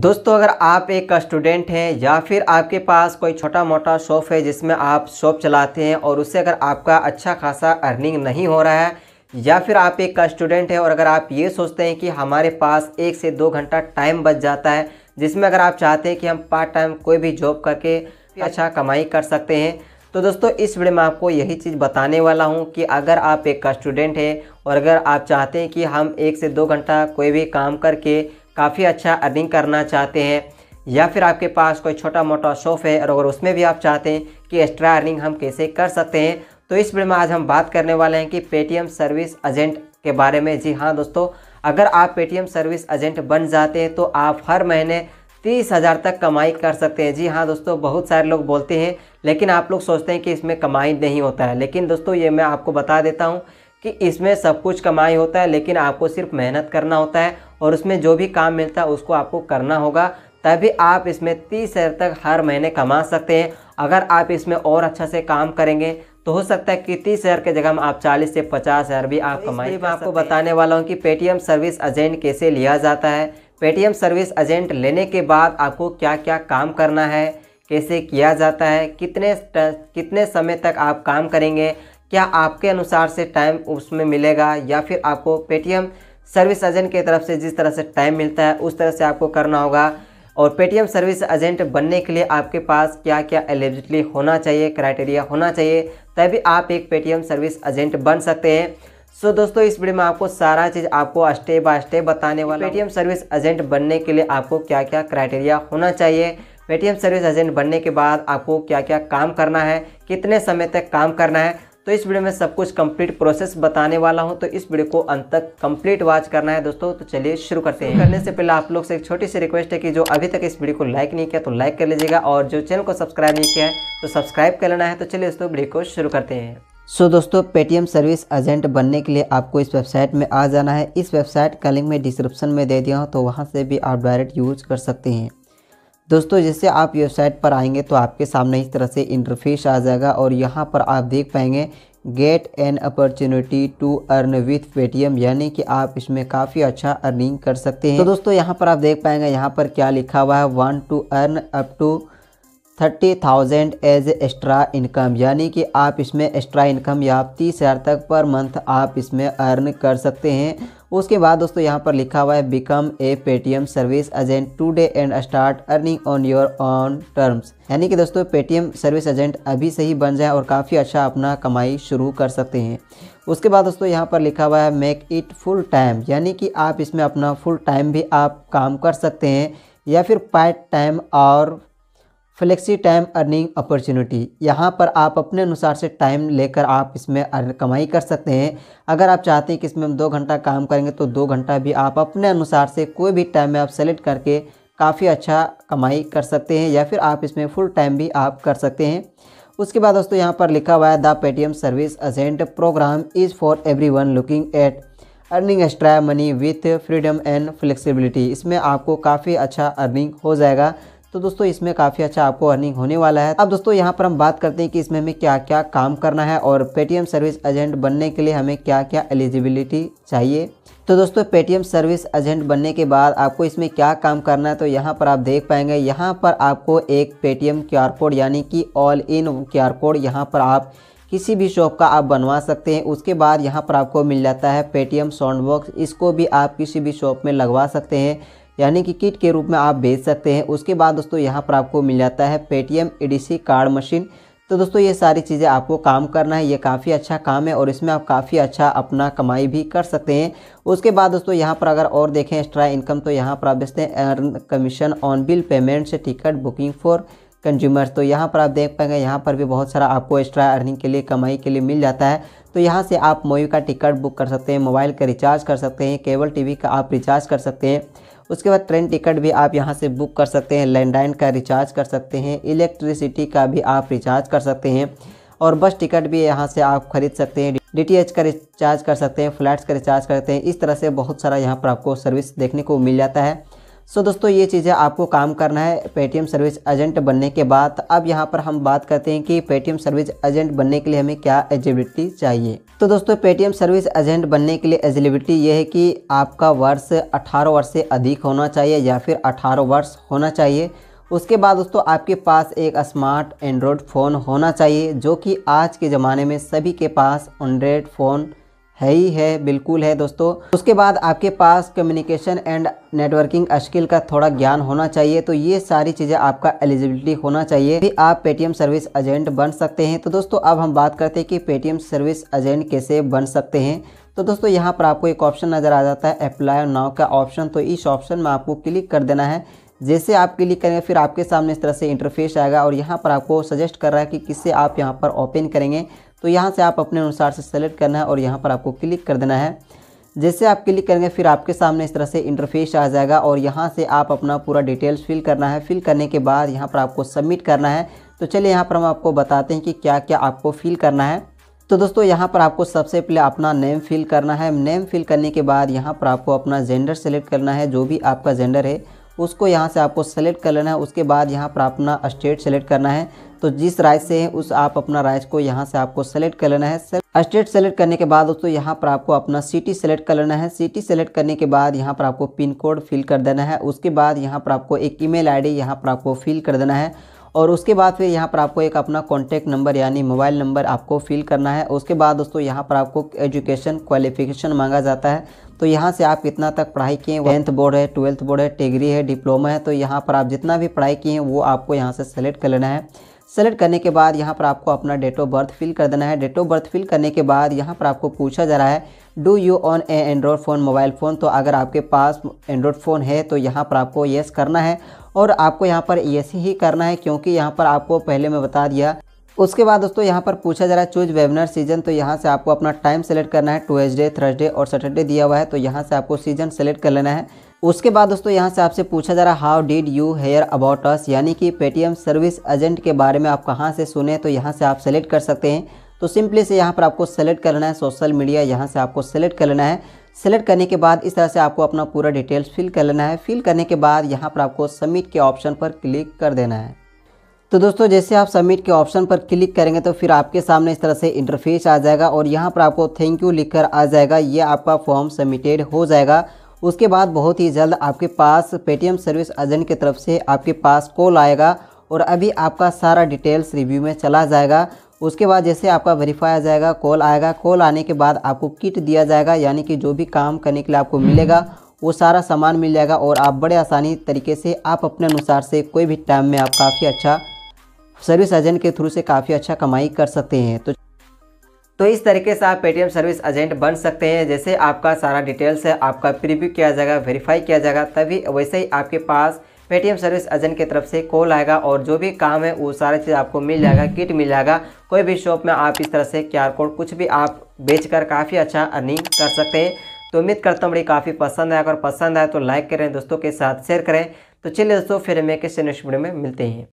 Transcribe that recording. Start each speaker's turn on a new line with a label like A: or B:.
A: दोस्तों अगर आप एक स्टूडेंट हैं या फिर आपके पास कोई छोटा मोटा शॉप है जिसमें आप शॉप चलाते हैं और उससे अगर आपका अच्छा खासा अर्निंग नहीं हो रहा है या फिर आप एक स्टूडेंट हैं और अगर आप ये सोचते हैं कि हमारे पास एक से दो घंटा टाइम बच जाता है जिसमें अगर आप चाहते हैं कि हम पार्ट टाइम कोई भी जॉब करके अच्छा कमाई कर सकते हैं तो दोस्तों इस वीडियो में आपको यही चीज़ बताने वाला हूं कि अगर आप एक स्टूडेंट हैं और अगर आप चाहते हैं कि हम एक से दो घंटा कोई भी काम करके काफ़ी अच्छा अर्निंग करना चाहते हैं या फिर आपके पास कोई छोटा मोटा शॉप है और अगर उसमें भी आप चाहते हैं कि एक्स्ट्रा अर्निंग हम कैसे कर सकते हैं तो इस वीडियो में आज हम बात करने वाले हैं कि पेटीएम सर्विस एजेंट के बारे में जी हाँ दोस्तों अगर आप पेटीएम सर्विस एजेंट बन जाते हैं तो आप हर महीने तीस हज़ार तक कमाई कर सकते हैं जी हाँ दोस्तों बहुत सारे लोग बोलते हैं लेकिन आप लोग सोचते हैं कि इसमें कमाई नहीं होता है लेकिन दोस्तों ये मैं आपको बता देता हूँ कि इसमें सब कुछ कमाई होता है लेकिन आपको सिर्फ मेहनत करना होता है और उसमें जो भी काम मिलता है उसको आपको करना होगा तभी आप इसमें तीस हज़ार तक हर महीने कमा सकते हैं अगर आप इसमें और अच्छा से काम करेंगे तो हो सकता है कि तीस हज़ार के जगह में आप चालीस से पचास हज़ार भी आप तो कमाए मैं आपको बताने वाला हूँ कि पेटीएम सर्विस एजेंट कैसे लिया जाता है पेटीएम सर्विस एजेंट लेने के बाद आपको क्या क्या काम करना है कैसे किया जाता है कितने कितने समय तक आप काम करेंगे क्या आपके अनुसार से टाइम उसमें मिलेगा या फिर आपको पेटीएम सर्विस एजेंट की तरफ से जिस तरह से टाइम मिलता है उस तरह से आपको करना होगा और पेटीएम सर्विस एजेंट बनने के लिए आपके पास क्या क्या एलिजिबिलिटी होना चाहिए क्राइटेरिया होना चाहिए तभी आप एक पेटीएम सर्विस एजेंट बन सकते हैं सो so, दोस्तों इस वीडियो में आपको सारा चीज़ आपको स्टेप बाय स्टेप बताने वाला पेटीएम सर्विस एजेंट बनने के लिए आपको क्या क्या क्राइटेरिया होना चाहिए पेटीएम सर्विस एजेंट बनने के बाद आपको क्या क्या काम करना है कितने समय तक काम करना है तो इस वीडियो में सब कुछ कंप्लीट प्रोसेस बताने वाला हूं तो इस वीडियो को अंत तक कंप्लीट वॉच करना है दोस्तों तो चलिए शुरू करते हैं करने से पहले आप लोग से एक छोटी सी रिक्वेस्ट है कि जो अभी तक इस वीडियो को लाइक नहीं किया तो लाइक कर लीजिएगा और जो चैनल को सब्सक्राइब नहीं किया है तो सब्सक्राइब कर लेना है तो चलिए दोस्तों वीडियो को शुरू करते हैं सो so, दोस्तों पेटीएम सर्विस एजेंट बनने के लिए आपको इस वेबसाइट में आ जाना है इस वेबसाइट का लिंक मैं डिस्क्रिप्शन में दे दिया हूँ तो वहाँ से भी आप डायरेक्ट यूज कर सकते हैं दोस्तों जैसे आप वेबसाइट पर आएंगे तो आपके सामने इस तरह से इंटरफेस आ जाएगा और यहाँ पर आप देख पाएंगे get an opportunity to earn with Paytm यानी कि आप इसमें काफ़ी अच्छा अर्निंग कर सकते हैं तो दोस्तों यहाँ पर आप देख पाएंगे यहाँ पर क्या लिखा हुआ है want to earn up to thirty thousand as extra income यानी कि आप इसमें एक्स्ट्रा इनकम या आप तीस हज़ार तक पर मंथ आप इसमें अर्न कर सकते हैं उसके बाद दोस्तों यहाँ पर लिखा हुआ है become a Paytm service agent today and start earning on your own terms यानी कि दोस्तों पेटीएम सर्विस एजेंट अभी से ही बन जाए और काफ़ी अच्छा अपना कमाई शुरू कर सकते हैं उसके बाद दोस्तों यहाँ पर लिखा हुआ है मेक इट फुल टाइम यानी कि आप इसमें अपना फुल टाइम भी आप काम कर सकते हैं या फिर पार्ट टाइम और फ्लेक्सी टाइम अर्निंग अपॉर्चुनिटी यहाँ पर आप अपने अनुसार से टाइम लेकर आप इसमें कमाई कर सकते हैं अगर आप चाहते हैं कि इसमें हम दो घंटा काम करेंगे तो दो घंटा भी आप अपने अनुसार से कोई भी टाइम में आप सेलेक्ट करके काफ़ी अच्छा कमाई कर सकते हैं या फिर आप इसमें फुल टाइम भी आप कर सकते हैं उसके बाद दोस्तों यहाँ पर लिखा हुआ है the Paytm service agent program is for everyone looking at earning extra money with freedom and flexibility इसमें आपको काफ़ी अच्छा अर्निंग हो जाएगा तो दोस्तों इसमें काफ़ी अच्छा आपको अर्निंग होने वाला है अब दोस्तों यहाँ पर हम बात करते हैं कि इसमें हमें क्या क्या काम करना है और पेटीएम सर्विस एजेंट बनने के लिए हमें क्या क्या एलिजिबिलिटी चाहिए तो दोस्तों पेटीएम सर्विस एजेंट बनने के बाद आपको इसमें क्या काम करना है तो यहाँ पर आप देख पाएंगे यहाँ पर आपको एक पेटीएम आर कोड यानी कि ऑल इन आर कोड यहाँ पर आप किसी भी शॉप का आप बनवा सकते हैं उसके बाद यहाँ पर आपको मिल जाता है पेटीएम साउंड बॉक्स इसको भी आप किसी भी शॉप में लगवा सकते हैं यानी कि किट के रूप में आप भेज सकते हैं उसके बाद दोस्तों यहाँ पर आपको मिल जाता है पेटीएम ई कार्ड मशीन तो दोस्तों ये सारी चीज़ें आपको काम करना है ये काफ़ी अच्छा काम है और इसमें आप काफ़ी अच्छा अपना कमाई भी कर सकते हैं उसके बाद दोस्तों यहाँ पर अगर और देखें एक्स्ट्रा इनकम तो यहाँ पर आप देखते हैं earn commission on bill payment से टिकट बुकिंग फॉर कंज्यूमर्स तो यहाँ पर आप देख पाएंगे यहाँ पर भी बहुत सारा आपको एक्स्ट्रा अर्निंग के लिए कमाई के लिए मिल जाता है तो यहाँ से आप मूवी का टिकट बुक कर सकते हैं मोबाइल का रिचार्ज कर सकते हैं केबल टीवी का आप रिचार्ज कर सकते हैं उसके बाद ट्रेन टिकट भी आप यहाँ से बुक कर सकते हैं लैंडलाइन का रिचार्ज कर सकते हैं इलेक्ट्रिसिटी का भी आप रिचार्ज कर सकते हैं और बस टिकट भी यहाँ से आप खरीद सकते हैं डी का रिचार्ज कर सकते हैं फ्लैट्स का रिचार्ज करते हैं इस तरह से बहुत सारा यहाँ पर आपको सर्विस देखने को मिल जाता है सो so, दोस्तों ये चीज़ें आपको काम करना है पेटीएम सर्विस एजेंट बनने के बाद अब यहाँ पर हम बात करते हैं कि पेटीएम सर्विस एजेंट बनने के लिए हमें क्या एजिबिलिटी चाहिए तो दोस्तों पेटीएम सर्विस एजेंट बनने के लिए एलिजिबिलिटी ये है कि आपका वर्ष 18 वर्ष से अधिक होना चाहिए या फिर 18 वर्ष होना चाहिए उसके बाद दोस्तों आपके पास एक स्मार्ट एंड्रॉयड फ़ोन होना चाहिए जो कि आज के ज़माने में सभी के पास एंड्रॉयड फ़ोन है ही है बिल्कुल है दोस्तों उसके बाद आपके पास कम्युनिकेशन एंड नेटवर्किंग स्किल का थोड़ा ज्ञान होना चाहिए तो ये सारी चीज़ें आपका एलिजिबिलिटी होना चाहिए कि आप पेटीएम सर्विस एजेंट बन सकते हैं तो दोस्तों अब हम बात करते हैं कि पेटीएम सर्विस एजेंट कैसे बन सकते हैं तो दोस्तों यहाँ पर आपको एक ऑप्शन नज़र आ जाता है अप्लाई नाव का ऑप्शन तो इस ऑप्शन में आपको क्लिक कर देना है जैसे आप क्लिक करेंगे फिर आपके सामने इस तरह से इंटरफेस आएगा और यहाँ पर आपको सजेस्ट कर रहा है कि किससे आप यहाँ पर ओपन करेंगे तो यहाँ से आप अपने अनुसार से सेलेक्ट करना है और यहाँ पर आपको क्लिक कर देना है जैसे आप क्लिक करेंगे फिर आपके सामने इस तरह से इंटरफेस आ जाएगा और यहाँ से आप अपना पूरा डिटेल्स फिल करना है फिल करने के बाद यहाँ पर आपको सबमिट करना है तो चलिए यहाँ पर हम आपको बताते हैं कि क्या क्या आपको फिल करना है तो दोस्तों यहाँ पर आपको सबसे पहले अपना नेम फिल करना है नेम फिल करने के बाद यहाँ पर आपको अपना जेंडर सेलेक्ट करना है जो भी आपका जेंडर है उसको यहाँ से आपको सेलेक्ट कर लेना है उसके बाद यहाँ पर अपना स्टेट सेलेक्ट करना है तो जिस राय से है उस आप अपना राय को यहाँ से आपको सेलेक्ट कर लेना है स्टेट सेलेक्ट करने के बाद दोस्तों यहाँ पर आपको अपना सिटी सेलेक्ट कर लेना है सिटी सेलेक्ट करने के बाद यहाँ पर आपको पिन कोड फिल कर देना है उसके बाद यहाँ पर आपको एक ईमेल आईडी यहाँ पर आपको फिल कर देना है और उसके बाद फिर यहाँ पर आपको एक अपना कॉन्टैक्ट नंबर यानी मोबाइल नंबर आपको फिल करना है उसके बाद दोस्तों यहाँ पर आपको एजुकेशन क्वालिफिकेशन मांगा जाता है तो यहाँ से आप कितना तक पढ़ाई किए हैं टेंथ बोर्ड है ट्वेल्थ बोर्ड है डिग्री है डिप्लोमा है तो यहाँ पर आप जितना भी पढ़ाई किए हैं वो आपको यहाँ से सेलेक्ट कर लेना है सेलेक्ट करने के बाद यहाँ पर आपको अपना डेट ऑफ बर्थ फिल कर देना है डेट ऑफ बर्थ फिल करने के बाद यहाँ पर आपको पूछा जा रहा है do you own a Android phone mobile phone तो अगर आपके पास एंड्रॉयड फ़ोन है तो यहाँ पर आपको येस करना है और आपको यहाँ पर येस ही करना है क्योंकि यहाँ पर आपको पहले मैं बता दिया उसके बाद दोस्तों यहाँ पर पूछा जा रहा है चूज वेबिनार सीजन तो यहाँ से आपको अपना टाइम सेलेक्ट करना है ट्यूजडे थर्सडे और सैटरडे दिया हुआ है तो यहाँ से आपको सीजन सेलेक्ट कर लेना है उसके बाद दोस्तों यहाँ से आपसे पूछा जा रहा how did you hear about us यानी कि पेटीएम सर्विस एजेंट के बारे में आप कहाँ से सुने तो यहाँ से आप सेलेक्ट कर सकते हैं तो सिंपली से यहाँ पर आपको सेलेक्ट करना है सोशल मीडिया यहाँ से आपको सेलेक्ट कर लेना है सेलेक्ट करने के बाद इस तरह से आपको अपना पूरा डिटेल्स फिल कर लेना है फिल करने के बाद यहाँ पर आपको सबमिट के ऑप्शन पर क्लिक कर देना है तो दोस्तों जैसे आप सबमिट के ऑप्शन पर क्लिक करेंगे तो फिर आपके सामने इस तरह से इंटरफेस आ जाएगा और यहाँ पर आपको थैंक यू लिखकर आ जाएगा ये आपका फॉर्म सबमिटेड हो जाएगा उसके बाद बहुत ही जल्द आपके पास पेटीएम सर्विस एजेंट की तरफ से आपके पास कॉल आएगा और अभी आपका सारा डिटेल्स रिव्यू में चला जाएगा उसके बाद जैसे आपका वेरीफाई आ जाएगा कॉल आएगा कॉल आने के बाद आपको किट दिया जाएगा यानी कि जो भी काम करने के लिए आपको मिलेगा वो सारा सामान मिल जाएगा और आप बड़े आसानी तरीके से आप अपने अनुसार से कोई भी टाइम में आप काफ़ी अच्छा सर्विस एजेंट के थ्रू से काफ़ी अच्छा कमाई कर सकते हैं तो तो इस तरीके से आप पेटीएम सर्विस एजेंट बन सकते हैं जैसे आपका सारा डिटेल्स है आपका प्रीव्यू किया जाएगा वेरीफाई किया जाएगा तभी वैसे ही आपके पास पेटीएम सर्विस एजेंट की तरफ से कॉल आएगा और जो भी काम है वो सारा चीज़ आपको मिल जाएगा किट मिल जाएगा कोई भी शॉप में आप इस तरह से क्यू कोड कुछ भी आप कर काफ़ी अच्छा अर्निंग कर सकते हैं तो उम्मीद करता हूँ बड़ी काफ़ी पसंद आया अगर पसंद आए तो लाइक करें दोस्तों के साथ शेयर करें तो चलिए दोस्तों फिर हमें किसी नेक्स्ट वीडियो में मिलते हैं